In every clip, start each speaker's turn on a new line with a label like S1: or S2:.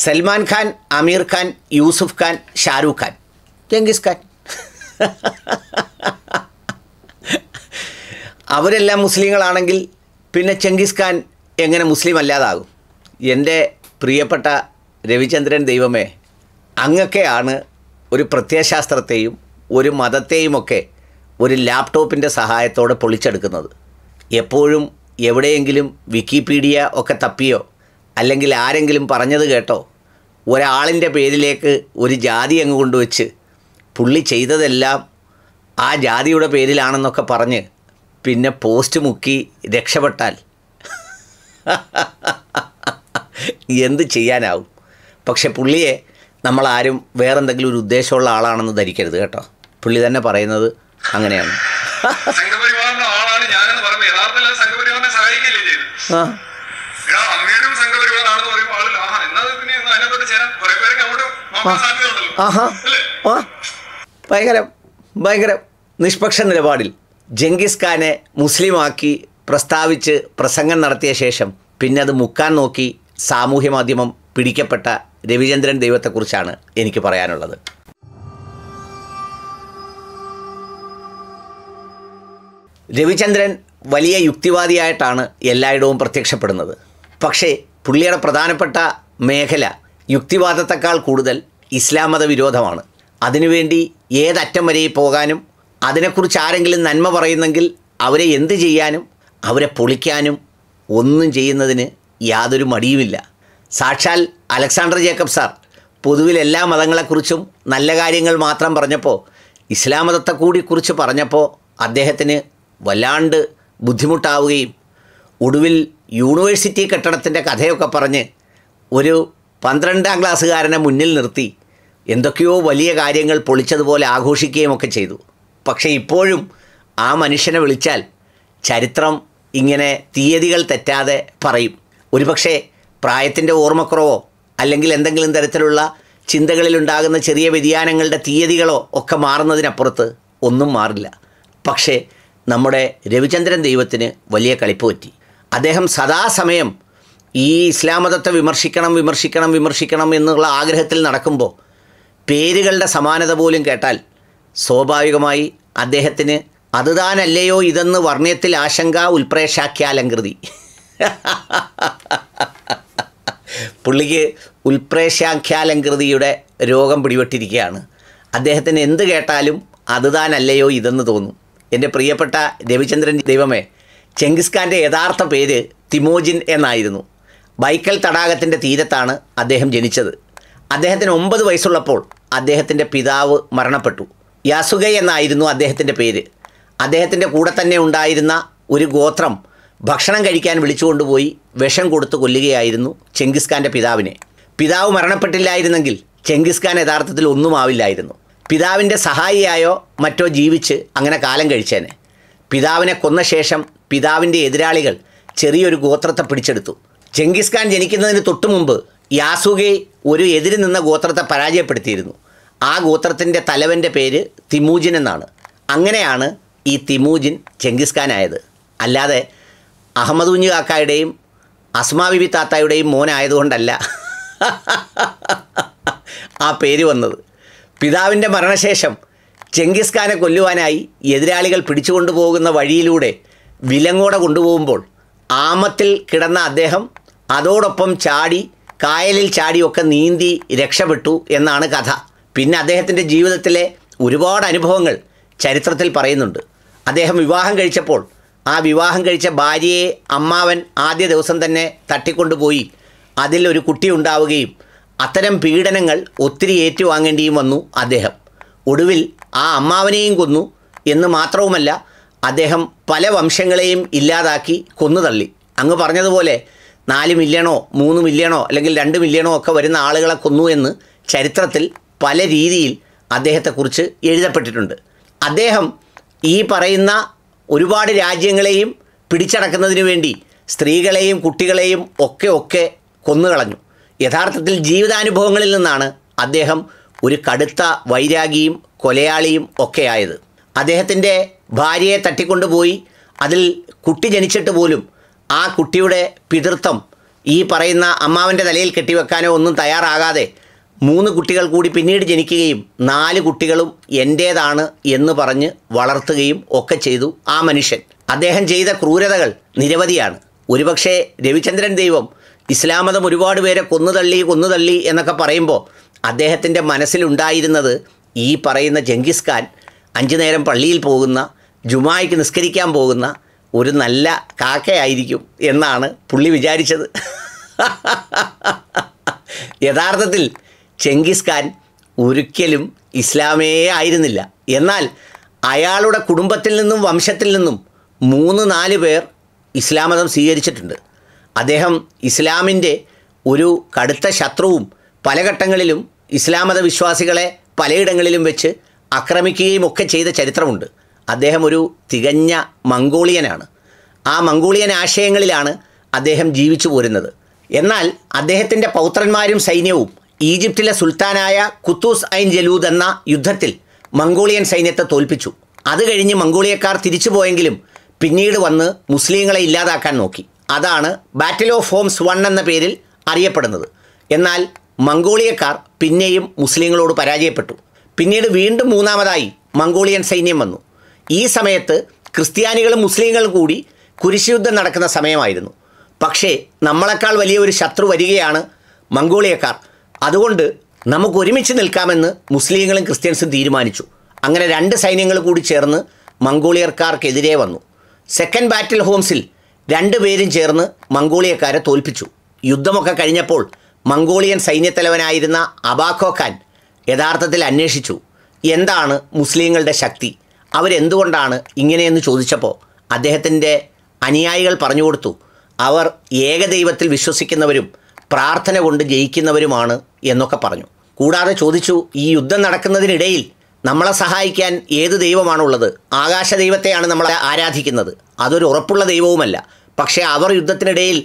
S1: Salman Khan Aamir Khan Yusuf Khan Shahrukh Khan Genghis Khan അവരെല്ലാം മുസ്ലിങ്ങളാണെങ്കിൽ പിന്നെ ചെങ്കിസ് ഖാൻ എങ്ങനെ മുസ്ലിം അല്ലാതാകും എൻ്റെ പ്രിയപ്പെട്ട രവിചന്ദ്രൻ ദൈവമേ അങ്ങൊക്കെയാണ് ഒരു പ്രത്യയശാസ്ത്രത്തെയും ഒരു മതത്തെയുമൊക്കെ ഒരു ലാപ്ടോപ്പിൻ്റെ സഹായത്തോടെ പൊളിച്ചെടുക്കുന്നത് എപ്പോഴും എവിടെയെങ്കിലും വിക്കിപീഡിയ ഒക്കെ തപ്പിയോ അല്ലെങ്കിൽ ആരെങ്കിലും പറഞ്ഞത് കേട്ടോ ഒരാളിൻ്റെ പേരിലേക്ക് ഒരു ജാതി അങ്ങ് കൊണ്ടുവച്ച് പുള്ളി ചെയ്തതെല്ലാം ആ ജാതിയുടെ പേരിലാണെന്നൊക്കെ പറഞ്ഞ് പിന്നെ പോസ്റ്റ് മുക്കി രക്ഷപ്പെട്ടാൽ എന്ത് ചെയ്യാനാവും പക്ഷെ പുള്ളിയെ നമ്മളാരും വേറെന്തെങ്കിലും ഒരു ഉദ്ദേശമുള്ള ആളാണെന്ന് ധരിക്കരുത് കേട്ടോ പുള്ളി തന്നെ പറയുന്നത് അങ്ങനെയാണ് ആ ആഹാ ആ ഭയങ്കരം ഭയങ്കര നിഷ്പക്ഷ നിലപാടിൽ ജംഗിസ് ഖാനെ മുസ്ലിമാക്കി പ്രസ്താവിച്ച് പ്രസംഗം നടത്തിയ ശേഷം പിന്നെ അത് മുക്കാൻ നോക്കി സാമൂഹ്യ മാധ്യമം പിടിക്കപ്പെട്ട രവിചന്ദ്രൻ ദൈവത്തെക്കുറിച്ചാണ് എനിക്ക് പറയാനുള്ളത് രവിചന്ദ്രൻ വലിയ യുക്തിവാദിയായിട്ടാണ് എല്ലായിടവും പ്രത്യക്ഷപ്പെടുന്നത് പക്ഷേ പുള്ളിയുടെ പ്രധാനപ്പെട്ട മേഖല യുക്തിവാദത്തെക്കാൾ കൂടുതൽ ഇസ്ലാം മത വിരോധമാണ് അതിനുവേണ്ടി ഏതറ്റം വരെ പോകാനും അതിനെക്കുറിച്ച് ആരെങ്കിലും നന്മ പറയുന്നെങ്കിൽ അവരെ എന്ത് ചെയ്യാനും അവരെ പൊളിക്കാനും ഒന്നും ചെയ്യുന്നതിന് യാതൊരു മടിയുമില്ല സാക്ഷാൽ അലക്സാണ്ടർ ജേക്കബ് സാർ പൊതുവിൽ എല്ലാ മതങ്ങളെക്കുറിച്ചും നല്ല കാര്യങ്ങൾ മാത്രം പറഞ്ഞപ്പോൾ ഇസ്ലാം മതത്തെ കൂടി കുറിച്ച് പറഞ്ഞപ്പോൾ അദ്ദേഹത്തിന് വല്ലാണ്ട് ബുദ്ധിമുട്ടാവുകയും ഒടുവിൽ യൂണിവേഴ്സിറ്റി കെട്ടിടത്തിൻ്റെ കഥയൊക്കെ പറഞ്ഞ് ഒരു പന്ത്രണ്ടാം ക്ലാസ്സുകാരനെ മുന്നിൽ നിർത്തി എന്തൊക്കെയോ വലിയ കാര്യങ്ങൾ പൊളിച്ചതുപോലെ ആഘോഷിക്കുകയും ഒക്കെ ചെയ്തു പക്ഷേ ഇപ്പോഴും ആ മനുഷ്യനെ വിളിച്ചാൽ ചരിത്രം ഇങ്ങനെ തീയതികൾ തെറ്റാതെ പറയും ഒരുപക്ഷെ പ്രായത്തിൻ്റെ ഓർമ്മക്കുറവോ അല്ലെങ്കിൽ എന്തെങ്കിലും തരത്തിലുള്ള ചിന്തകളിലുണ്ടാകുന്ന ചെറിയ വ്യതിയാനങ്ങളുടെ തീയതികളോ ഒക്കെ മാറുന്നതിനപ്പുറത്ത് ഒന്നും മാറില്ല പക്ഷേ നമ്മുടെ രവിചന്ദ്രൻ ദൈവത്തിന് വലിയ കളിപ്പ് പറ്റി അദ്ദേഹം സദാസമയം ഈ ഇസ്ലാമതത്തെ വിമർശിക്കണം വിമർശിക്കണം വിമർശിക്കണം എന്നുള്ള ആഗ്രഹത്തിൽ നടക്കുമ്പോൾ പേരുകളുടെ സമാനത പോലും കേട്ടാൽ സ്വാഭാവികമായി അദ്ദേഹത്തിന് അത് താനല്ലയോ ഇതെന്ന് വർണ്ണയത്തിൽ ആശങ്ക ഉൽപ്രേക്ഷാഖ്യാലങ്കൃതി പുള്ളിക്ക് ഉൽപ്രേക്ഷാഖ്യാലങ്കൃതിയുടെ രോഗം പിടിപെട്ടിരിക്കുകയാണ് അദ്ദേഹത്തിന് എന്ത് കേട്ടാലും അത് താനല്ലയോ ഇതെന്ന് തോന്നും എൻ്റെ പ്രിയപ്പെട്ട രവിചന്ദ്രൻ ദൈവമേ ചെങ്കിസ്ഖാൻ്റെ യഥാർത്ഥ പേര് തിമോജിൻ എന്നായിരുന്നു ബൈക്കൽ തടാകത്തിൻ്റെ തീരത്താണ് അദ്ദേഹം ജനിച്ചത് അദ്ദേഹത്തിന് ഒമ്പത് വയസ്സുള്ളപ്പോൾ അദ്ദേഹത്തിൻ്റെ പിതാവ് മരണപ്പെട്ടു യാസുഗൈ എന്നായിരുന്നു അദ്ദേഹത്തിൻ്റെ പേര് അദ്ദേഹത്തിൻ്റെ കൂടെ തന്നെ ഉണ്ടായിരുന്ന ഒരു ഗോത്രം ഭക്ഷണം കഴിക്കാൻ വിളിച്ചുകൊണ്ടുപോയി വിഷം കൊടുത്ത് കൊല്ലുകയായിരുന്നു ചെങ്കിസ്ഖാൻ്റെ പിതാവിനെ പിതാവ് മരണപ്പെട്ടില്ലായിരുന്നെങ്കിൽ ചെങ്കിസ്ഖാൻ യഥാർത്ഥത്തിൽ ഒന്നും ആവില്ലായിരുന്നു പിതാവിൻ്റെ സഹായിയായോ മറ്റോ ജീവിച്ച് അങ്ങനെ കാലം കഴിച്ചേനെ പിതാവിനെ കൊന്ന ശേഷം പിതാവിൻ്റെ എതിരാളികൾ ചെറിയൊരു ഗോത്രത്തെ പിടിച്ചെടുത്തു ചെങ്കിസ്ഖാൻ ജനിക്കുന്നതിന് തൊട്ടു മുമ്പ് യാസുഗെ ഒരു എതിരി നിന്ന ഗോത്രത്തെ പരാജയപ്പെടുത്തിയിരുന്നു ആ ഗോത്രത്തിൻ്റെ തലവൻ്റെ പേര് തിമൂജിൻ എന്നാണ് അങ്ങനെയാണ് ഈ തിമൂജിൻ ചെങ്കിസ് അല്ലാതെ അഹമ്മദ് കുഞ്ഞു കാക്കായുടെയും അസ്മാ ബിബി താത്തായുടെയും മോനായതുകൊണ്ടല്ല ആ പേര് വന്നത് പിതാവിൻ്റെ മരണശേഷം ചെങ്കിസ് ഖാനെ കൊല്ലുവാനായി എതിരാളികൾ പിടിച്ചുകൊണ്ടു വഴിയിലൂടെ വിലങ്ങോടെ കൊണ്ടുപോകുമ്പോൾ ആമത്തിൽ കിടന്ന അദ്ദേഹം അതോടൊപ്പം ചാടി കായലിൽ ചാടിയൊക്കെ നീന്തി രക്ഷപ്പെട്ടു എന്നാണ് കഥ പിന്നെ അദ്ദേഹത്തിൻ്റെ ജീവിതത്തിലെ ഒരുപാട് അനുഭവങ്ങൾ ചരിത്രത്തിൽ പറയുന്നുണ്ട് അദ്ദേഹം വിവാഹം കഴിച്ചപ്പോൾ ആ വിവാഹം കഴിച്ച ഭാര്യയെ അമ്മാവൻ ആദ്യ ദിവസം തന്നെ തട്ടിക്കൊണ്ടുപോയി അതിൽ ഒരു കുട്ടി ഉണ്ടാവുകയും അത്തരം പീഡനങ്ങൾ ഒത്തിരി ഏറ്റുവാങ്ങേണ്ടിയും വന്നു അദ്ദേഹം ഒടുവിൽ ആ അമ്മാവനെയും കൊന്നു എന്ന് മാത്രവുമല്ല അദ്ദേഹം പല വംശങ്ങളെയും ഇല്ലാതാക്കി കൊന്നു തള്ളി അങ്ങ് പറഞ്ഞതുപോലെ നാല് മില്യണോ മൂന്ന് മില്യണോ അല്ലെങ്കിൽ രണ്ട് മില്യണോ ഒക്കെ വരുന്ന ആളുകളെ കൊന്നു എന്ന് ചരിത്രത്തിൽ പല രീതിയിൽ അദ്ദേഹത്തെക്കുറിച്ച് എഴുതപ്പെട്ടിട്ടുണ്ട് അദ്ദേഹം ഈ പറയുന്ന ഒരുപാട് രാജ്യങ്ങളെയും പിടിച്ചടക്കുന്നതിന് വേണ്ടി സ്ത്രീകളെയും കുട്ടികളെയും ഒക്കെ ഒക്കെ കൊന്നുകളഞ്ഞു യഥാർത്ഥത്തിൽ ജീവിതാനുഭവങ്ങളിൽ നിന്നാണ് അദ്ദേഹം ഒരു കടുത്ത വൈരാഗിയും കൊലയാളിയും ഒക്കെയായത് അദ്ദേഹത്തിൻ്റെ ഭാര്യയെ തട്ടിക്കൊണ്ടുപോയി അതിൽ കുട്ടി ജനിച്ചിട്ട് പോലും ആ കുട്ടിയുടെ പിതൃത്വം ഈ പറയുന്ന അമ്മാവൻ്റെ തലയിൽ കെട്ടിവെക്കാനോ ഒന്നും തയ്യാറാകാതെ മൂന്ന് കുട്ടികൾ കൂടി പിന്നീട് ജനിക്കുകയും നാല് കുട്ടികളും എൻ്റേതാണ് എന്ന് പറഞ്ഞ് വളർത്തുകയും ഒക്കെ ചെയ്തു ആ മനുഷ്യൻ അദ്ദേഹം ചെയ്ത ക്രൂരതകൾ നിരവധിയാണ് ഒരുപക്ഷെ രവിചന്ദ്രൻ ദൈവം ഇസ്ലാം മതം ഒരുപാട് പേരെ കൊന്നുതള്ളി കൊന്നുതള്ളി എന്നൊക്കെ പറയുമ്പോൾ അദ്ദേഹത്തിൻ്റെ മനസ്സിലുണ്ടായിരുന്നത് ഈ പറയുന്ന ജംഗിസ് ഖാൻ അഞ്ചു നേരം പള്ളിയിൽ പോകുന്ന ജുമായിക്ക് നിസ്കരിക്കാൻ പോകുന്ന ഒരു നല്ല കാക്കയായിരിക്കും എന്നാണ് പുള്ളി വിചാരിച്ചത് യഥാർത്ഥത്തിൽ ചെങ്കിസ് ഖാൻ ഒരിക്കലും ഇസ്ലാമേ ആയിരുന്നില്ല എന്നാൽ അയാളുടെ കുടുംബത്തിൽ നിന്നും വംശത്തിൽ നിന്നും മൂന്ന് നാല് പേർ ഇസ്ലാമതം സ്വീകരിച്ചിട്ടുണ്ട് അദ്ദേഹം ഇസ്ലാമിൻ്റെ ഒരു കടുത്ത ശത്രുവും പല ഘട്ടങ്ങളിലും ഇസ്ലാമത വിശ്വാസികളെ പലയിടങ്ങളിലും വെച്ച് ആക്രമിക്കുകയും ഒക്കെ ചെയ്ത ചരിത്രമുണ്ട് അദ്ദേഹം ഒരു തികഞ്ഞ മംഗോളിയനാണ് ആ മംഗോളിയൻ ആശയങ്ങളിലാണ് അദ്ദേഹം ജീവിച്ചു പോരുന്നത് എന്നാൽ അദ്ദേഹത്തിൻ്റെ പൗത്രന്മാരും സൈന്യവും ഈജിപ്തിലെ സുൽത്താനായ കുത്തൂസ് ഐൻ ജലൂദ് എന്ന യുദ്ധത്തിൽ മംഗോളിയൻ സൈന്യത്തെ തോൽപ്പിച്ചു അത് കഴിഞ്ഞ് മംഗോളിയക്കാർ പോയെങ്കിലും പിന്നീട് വന്ന് മുസ്ലിങ്ങളെ ഇല്ലാതാക്കാൻ നോക്കി അതാണ് ബാറ്റിൽ ഓഫ് ഹോംസ് വൺ എന്ന പേരിൽ അറിയപ്പെടുന്നത് എന്നാൽ മംഗോളിയക്കാർ പിന്നെയും മുസ്ലിങ്ങളോട് പരാജയപ്പെട്ടു പിന്നീട് വീണ്ടും മൂന്നാമതായി മംഗോളിയൻ സൈന്യം വന്നു ഈ സമയത്ത് ക്രിസ്ത്യാനികളും മുസ്ലിങ്ങളും കൂടി കുരിശുദ്ധം നടക്കുന്ന സമയമായിരുന്നു പക്ഷേ നമ്മളെക്കാൾ വലിയ ഒരു ശത്രു വരികയാണ് മംഗോളിയക്കാർ അതുകൊണ്ട് നമുക്ക് ഒരുമിച്ച് നിൽക്കാമെന്ന് മുസ്ലിങ്ങളും ക്രിസ്ത്യൻസും തീരുമാനിച്ചു അങ്ങനെ രണ്ട് സൈന്യങ്ങൾ കൂടി ചേർന്ന് മംഗോളിയർക്കാർക്കെതിരെ വന്നു സെക്കൻഡ് ബാറ്റിൽ ഹോംസിൽ രണ്ടുപേരും ചേർന്ന് മംഗോളിയക്കാരെ തോൽപ്പിച്ചു യുദ്ധമൊക്കെ കഴിഞ്ഞപ്പോൾ മംഗോളിയൻ സൈന്യത്തലവനായിരുന്ന അബാഖോ ഖാൻ യഥാർത്ഥത്തിൽ അന്വേഷിച്ചു എന്താണ് മുസ്ലിങ്ങളുടെ ശക്തി അവരെന്തുകൊണ്ടാണ് ഇങ്ങനെയെന്ന് ചോദിച്ചപ്പോൾ അദ്ദേഹത്തിൻ്റെ അനുയായികൾ പറഞ്ഞു കൊടുത്തു അവർ ഏകദൈവത്തിൽ വിശ്വസിക്കുന്നവരും പ്രാർത്ഥന കൊണ്ട് ജയിക്കുന്നവരുമാണ് എന്നൊക്കെ പറഞ്ഞു കൂടാതെ ചോദിച്ചു ഈ യുദ്ധം നടക്കുന്നതിനിടയിൽ നമ്മളെ സഹായിക്കാൻ ഏത് ദൈവമാണുള്ളത് ആകാശ ദൈവത്തെയാണ് നമ്മൾ ആരാധിക്കുന്നത് അതൊരു ഉറപ്പുള്ള ദൈവവുമല്ല പക്ഷേ അവർ യുദ്ധത്തിനിടയിൽ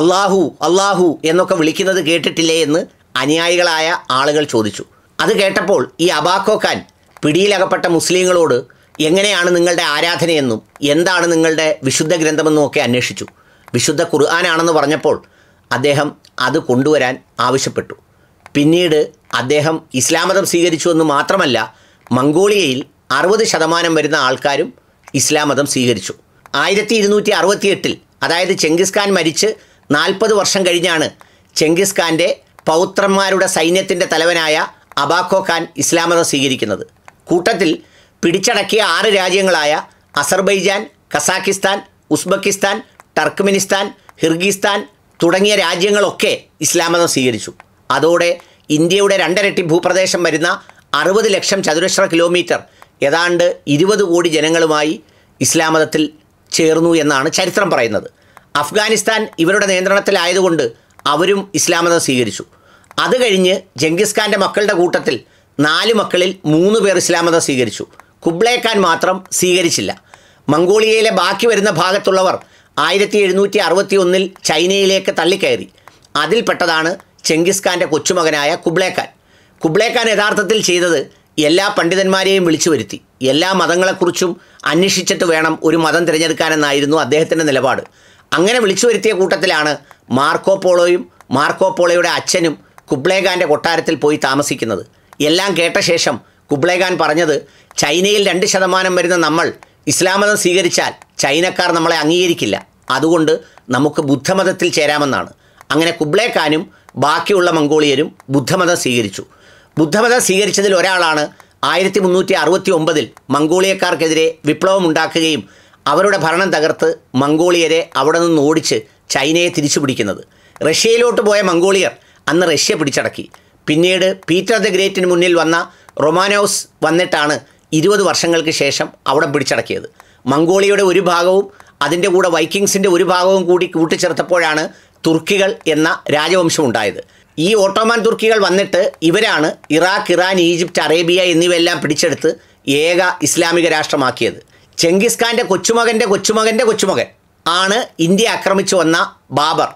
S1: അള്ളാഹു അള്ളാഹു എന്നൊക്കെ വിളിക്കുന്നത് കേട്ടിട്ടില്ലേ എന്ന് അനുയായികളായ ആളുകൾ ചോദിച്ചു അത് കേട്ടപ്പോൾ ഈ അബാക്കോക്കാൻ പിടിയിലകപ്പെട്ട മുസ്ലിങ്ങളോട് എങ്ങനെയാണ് നിങ്ങളുടെ ആരാധനയെന്നും എന്താണ് നിങ്ങളുടെ വിശുദ്ധ ഗ്രന്ഥമെന്നും ഒക്കെ അന്വേഷിച്ചു വിശുദ്ധ ഖുർആാനാണെന്ന് പറഞ്ഞപ്പോൾ അദ്ദേഹം അത് കൊണ്ടുവരാൻ ആവശ്യപ്പെട്ടു പിന്നീട് അദ്ദേഹം ഇസ്ലാമതം എന്ന് മാത്രമല്ല മംഗോളിയയിൽ അറുപത് ശതമാനം വരുന്ന ആൾക്കാരും ഇസ്ലാമതം സ്വീകരിച്ചു ആയിരത്തി ഇരുന്നൂറ്റി അറുപത്തിയെട്ടിൽ അതായത് ചെങ്കിസ് ഖാൻ മരിച്ച് നാൽപ്പത് വർഷം കഴിഞ്ഞാണ് ചെങ്കിസ് പൗത്രന്മാരുടെ സൈന്യത്തിൻ്റെ തലവനായ അബാഖോ ഖാൻ ഇസ്ലാമതം സ്വീകരിക്കുന്നത് കൂട്ടത്തിൽ പിടിച്ചടക്കിയ ആറ് രാജ്യങ്ങളായ Azerbaijan Kazakhstan Uzbekistan Turkmenistan Kyrgyzstan തുടങ്ങിയ രാജ്യങ്ങളൊക്കെ ഇസ്ലാമതം സ്വീകരിച്ചു അതോടെ ഇന്ത്യയുടെ രണ്ടരട്ടി ഭൂപ്രദേശം വരുന്ന അറുപത് ലക്ഷം ചതുരശ്ര കിലോമീറ്റർ ഏതാണ്ട് ഇരുപത് കോടി ജനങ്ങളുമായി ഇസ്ലാം മതത്തിൽ ചേർന്നു എന്നാണ് ചരിത്രം പറയുന്നത് അഫ്ഗാനിസ്ഥാൻ ഇവരുടെ നിയന്ത്രണത്തിലായതുകൊണ്ട് അവരും ഇസ്ലാമതം സ്വീകരിച്ചു അത് കഴിഞ്ഞ് ജംഗിസ്ഖാൻ്റെ മക്കളുടെ കൂട്ടത്തിൽ നാല് മക്കളിൽ മൂന്ന് പേർ ഇസ്ലാമതം സ്വീകരിച്ചു കുബ്ലേ മാത്രം സ്വീകരിച്ചില്ല മംഗോളിയയിലെ ബാക്കി വരുന്ന ഭാഗത്തുള്ളവർ ആയിരത്തി എഴുന്നൂറ്റി അറുപത്തി ഒന്നിൽ ചൈനയിലേക്ക് തള്ളിക്കയറി അതിൽപ്പെട്ടതാണ് ചെങ്കിസ്ഖാൻ്റെ കൊച്ചുമകനായ കുബ്ലേ കുബ്ലേഖാൻ കുബ്ലേ യഥാർത്ഥത്തിൽ ചെയ്തത് എല്ലാ പണ്ഡിതന്മാരെയും വിളിച്ചു വരുത്തി എല്ലാ മതങ്ങളെക്കുറിച്ചും അന്വേഷിച്ചിട്ട് വേണം ഒരു മതം തിരഞ്ഞെടുക്കാനെന്നായിരുന്നു അദ്ദേഹത്തിൻ്റെ നിലപാട് അങ്ങനെ വിളിച്ചു വരുത്തിയ കൂട്ടത്തിലാണ് മാർക്കോ പോളോയും മാർക്കോ പോളോയുടെ അച്ഛനും കുബ്ലേ കൊട്ടാരത്തിൽ പോയി താമസിക്കുന്നത് എല്ലാം കേട്ട ശേഷം കുബ്ലേ ഖാൻ പറഞ്ഞത് ചൈനയിൽ രണ്ട് ശതമാനം വരുന്ന നമ്മൾ ഇസ്ലാമതം സ്വീകരിച്ചാൽ ചൈനക്കാർ നമ്മളെ അംഗീകരിക്കില്ല അതുകൊണ്ട് നമുക്ക് ബുദ്ധമതത്തിൽ ചേരാമെന്നാണ് അങ്ങനെ കുബ്ലേ ഖാനും ബാക്കിയുള്ള മംഗോളിയരും ബുദ്ധമതം സ്വീകരിച്ചു ബുദ്ധമതം സ്വീകരിച്ചതിൽ ഒരാളാണ് ആയിരത്തി മുന്നൂറ്റി അറുപത്തി ഒമ്പതിൽ മംഗോളിയക്കാർക്കെതിരെ ഉണ്ടാക്കുകയും അവരുടെ ഭരണം തകർത്ത് മംഗോളിയരെ അവിടെ നിന്ന് ഓടിച്ച് ചൈനയെ തിരിച്ചു പിടിക്കുന്നത് റഷ്യയിലോട്ട് പോയ മംഗോളിയർ അന്ന് റഷ്യ പിടിച്ചടക്കി പിന്നീട് പീറ്റർ ദ ഗ്രേറ്റിന് മുന്നിൽ വന്ന റൊമാനോസ് വന്നിട്ടാണ് ഇരുപത് വർഷങ്ങൾക്ക് ശേഷം അവിടെ പിടിച്ചടക്കിയത് മംഗോളിയയുടെ ഒരു ഭാഗവും അതിൻ്റെ കൂടെ വൈക്കിങ്സിൻ്റെ ഒരു ഭാഗവും കൂടി കൂട്ടിച്ചേർത്തപ്പോഴാണ് തുർക്കികൾ എന്ന രാജവംശം ഉണ്ടായത് ഈ ഓട്ടോമാൻ തുർക്കികൾ വന്നിട്ട് ഇവരാണ് ഇറാഖ് ഇറാൻ ഈജിപ്റ്റ് അറേബ്യ എന്നിവയെല്ലാം പിടിച്ചെടുത്ത് ഏക ഇസ്ലാമിക രാഷ്ട്രമാക്കിയത് ചെങ്കിസ്ഖാൻ്റെ ഖാൻ്റെ കൊച്ചുമകൻ്റെ കൊച്ചുമകൻ്റെ കൊച്ചുമകൻ ആണ് ഇന്ത്യ ആക്രമിച്ചു വന്ന ബാബർ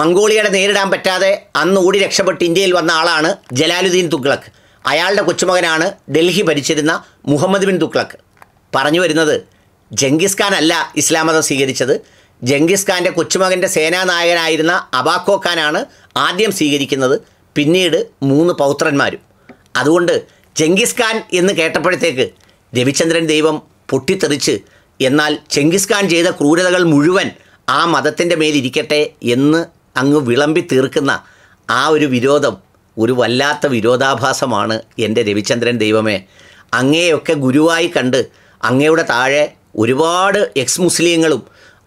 S1: മംഗോളിയയുടെ നേരിടാൻ പറ്റാതെ അന്ന് ഓടി രക്ഷപ്പെട്ട് ഇന്ത്യയിൽ വന്ന ആളാണ് ജലാലുദ്ദീൻ തുഗ്ലക്ക് അയാളുടെ കൊച്ചുമകനാണ് ഡൽഹി ഭരിച്ചിരുന്ന മുഹമ്മദ് ബിൻ തുക്ലക്ക് പറഞ്ഞു വരുന്നത് ജംഗിസ് ഖാൻ അല്ല ഇസ്ലാം മതം സ്വീകരിച്ചത് ജംഗിസ് ഖാൻ്റെ കൊച്ചുമകൻ്റെ സേനാനായകനായിരുന്ന അബാക്കോ ഖാനാണ് ആദ്യം സ്വീകരിക്കുന്നത് പിന്നീട് മൂന്ന് പൗത്രന്മാരും അതുകൊണ്ട് ജംഗിസ് ഖാൻ എന്ന് കേട്ടപ്പോഴത്തേക്ക് രവിചന്ദ്രൻ ദൈവം പൊട്ടിത്തെറിച്ച് എന്നാൽ ചെങ്കിസ് ഖാൻ ചെയ്ത ക്രൂരതകൾ മുഴുവൻ ആ മതത്തിൻ്റെ മേലിരിക്കട്ടെ എന്ന് അങ്ങ് വിളമ്പി തീർക്കുന്ന ആ ഒരു വിരോധം ഒരു വല്ലാത്ത വിരോധാഭാസമാണ് എൻ്റെ രവിചന്ദ്രൻ ദൈവമേ അങ്ങേയൊക്കെ ഗുരുവായി കണ്ട് അങ്ങയുടെ താഴെ ഒരുപാട് എക്സ് മുസ്ലിങ്ങളും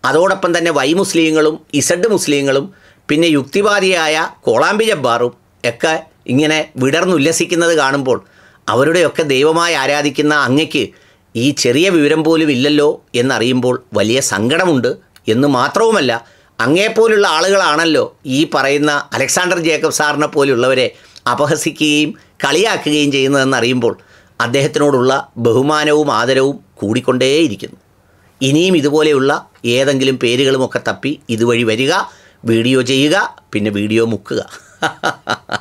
S1: അതോടൊപ്പം തന്നെ വൈ മുസ്ലിങ്ങളും ഇസഡ് മുസ്ലിങ്ങളും പിന്നെ യുക്തിവാദിയായ കോളാമ്പി ജബ്ബാറും ഒക്കെ ഇങ്ങനെ വിടർന്നുല്ലസിക്കുന്നത് കാണുമ്പോൾ അവരുടെയൊക്കെ ദൈവമായി ആരാധിക്കുന്ന അങ്ങയ്ക്ക് ഈ ചെറിയ വിവരം പോലും ഇല്ലല്ലോ എന്നറിയുമ്പോൾ വലിയ സങ്കടമുണ്ട് എന്ന് മാത്രവുമല്ല അങ്ങേപ്പോലുള്ള ആളുകളാണല്ലോ ഈ പറയുന്ന അലക്സാണ്ടർ ജേക്കബ് സാറിനെ പോലുള്ളവരെ അപഹസിക്കുകയും കളിയാക്കുകയും ചെയ്യുന്നതെന്ന് അറിയുമ്പോൾ അദ്ദേഹത്തിനോടുള്ള ബഹുമാനവും ആദരവും കൂടിക്കൊണ്ടേയിരിക്കുന്നു ഇനിയും ഇതുപോലെയുള്ള ഏതെങ്കിലും പേരുകളുമൊക്കെ തപ്പി ഇതുവഴി വരിക വീഡിയോ ചെയ്യുക പിന്നെ വീഡിയോ മുക്കുക